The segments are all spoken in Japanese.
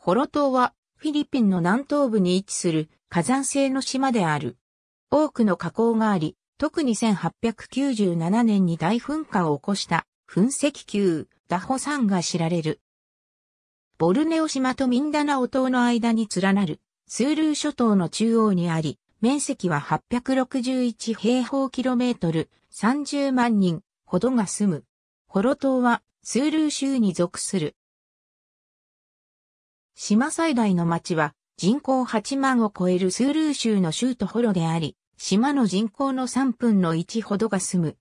ホロ島はフィリピンの南東部に位置する火山性の島である。多くの火口があり、特に1897年に大噴火を起こした噴石級ダホ山が知られる。ボルネオ島とミンダナオ島の間に連なるスールー諸島の中央にあり、面積は861平方キロメートル、30万人ほどが住む。ホロ島はスールー州に属する島最大の町は人口8万を超えるスールー州の州都ホロであり、島の人口の3分の1ほどが住む。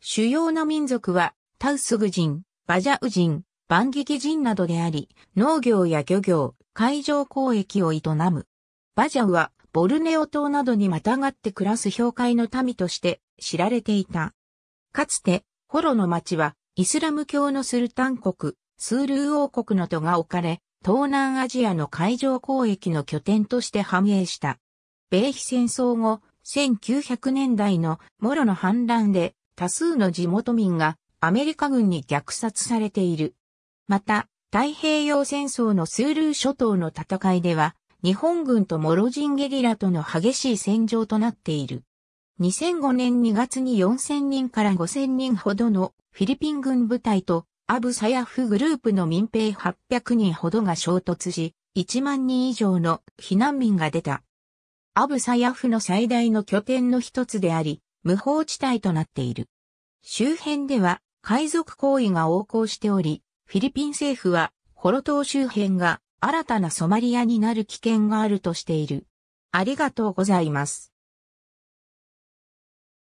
主要な民族はタウスグ人、バジャウ人、バンギキ人などであり、農業や漁業、海上交易を営む。バジャウはボルネオ島などにまたがって暮らす氷海の民として知られていた。かつて、ホロの町はイスラム教のスルタン国、スールー王国の都が置かれ、東南アジアの海上交易の拠点として繁栄した。米非戦争後、1900年代のモロの反乱で多数の地元民がアメリカ軍に虐殺されている。また、太平洋戦争のスールー諸島の戦いでは、日本軍とモロジンゲリラとの激しい戦場となっている。2005年2月に4000人から5000人ほどのフィリピン軍部隊とアブサヤフグループの民兵800人ほどが衝突し、1万人以上の避難民が出た。アブサヤフの最大の拠点の一つであり、無法地帯となっている。周辺では海賊行為が横行しており、フィリピン政府はホロ島周辺が新たなソマリアになる危険があるとしている。ありがとうございます。